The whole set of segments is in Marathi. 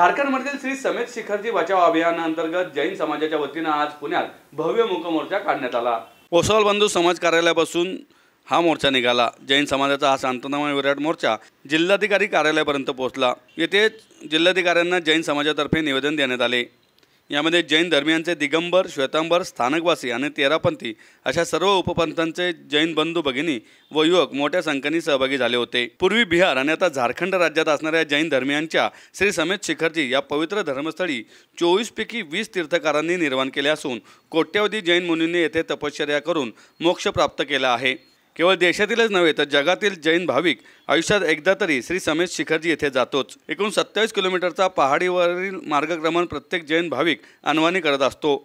झारखंडमधील श्री समेत शिखरजी बचाव अभियानाअंतर्गत जैन समाजाच्या वतीनं आज पुण्यात भव्य मुखमोर्चा काढण्यात आला ओसवाल बंधू समाज कार्यालयापासून हा मोर्चा निघाला जैन समाजाचा हा शांतनामय विराट मोर्चा जिल्हाधिकारी कार्यालयापर्यंत पोहोचला येथे जिल्हाधिकाऱ्यांना जैन समाजातर्फे निवेदन देण्यात आले यामध्ये जैन धर्मियांचे दिगंबर श्वेतांबर स्थानकवासी आणि तेरापंथी अशा सर्व उपपंथांचे जैन बंधू भगिनी व युवक मोठ्या संख्येने सहभागी झाले होते पूर्वी बिहार आणि आता झारखंड राज्यात असणाऱ्या जैन धर्मियांच्या श्री समेत शिखरजी या पवित्र धर्मस्थळी चोवीसपैकी वीस तीर्थकारांनी निर्माण केले असून कोट्यवधी जैन मुनींनी येथे तपश्चर्या करून मोक्ष प्राप्त केला आहे केवळ देशातीलच नव्हे तर जगातील जैन भाविक आयुष्यात एकदा तरी श्री समेश शिखरजी येथे जातोच एकूण सत्तावीस किलोमीटरचा पहाडीवरील मार्गक्रमण प्रत्येक जैन भाविक अनवानी करत असतो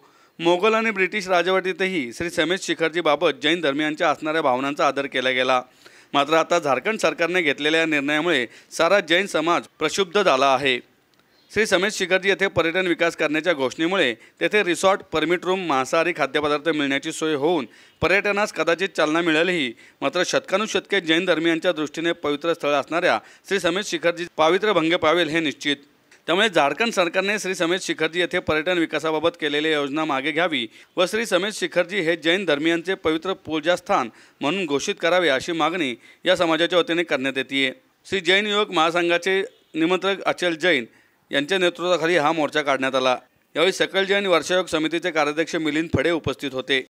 मोगल आणि ब्रिटिश राजवटीतही श्री समेश शिखरजीबाबत जैन धर्मियांच्या असणाऱ्या भावनांचा आदर केला गेला मात्र आता झारखंड सरकारने घेतलेल्या निर्णयामुळे सारा जैन समाज प्रक्षुब्ध झाला आहे श्री समेत शिखरजी येथे पर्यटन विकास करण्याच्या घोषणेमुळे तेथे रिसॉर्ट परमिट रूम मांसाहारी खाद्यपदार्थ मिळण्याची सोय होऊन पर्यटनास कदाचित चालना मिळेलही मात्र शतकानुशतके जैन धर्मियांच्या दृष्टीने पवित्र स्थळ असणाऱ्या श्री समेश शिखरजी पावित्र्य भंग पावेल हे निश्चित त्यामुळे झारखंड सरकारने श्री समेत शिखरजी येथे पर्यटन विकासाबाबत केलेल्या योजना मागे घ्यावी व श्री समेश शिखरजी हे जैन धर्मियांचे पवित्र पूजास्थान म्हणून घोषित करावे अशी मागणी या समाजाच्या वतीने करण्यात येते श्री जैन युवक महासंघाचे निमंत्रक अचल जैन यांच्या नेतृत्वाखाली हा मोर्चा काढण्यात आला यावेळी सकलजी आणि वर्षायोग समितीचे कार्याध्यक्ष मिलिंद फडे उपस्थित होते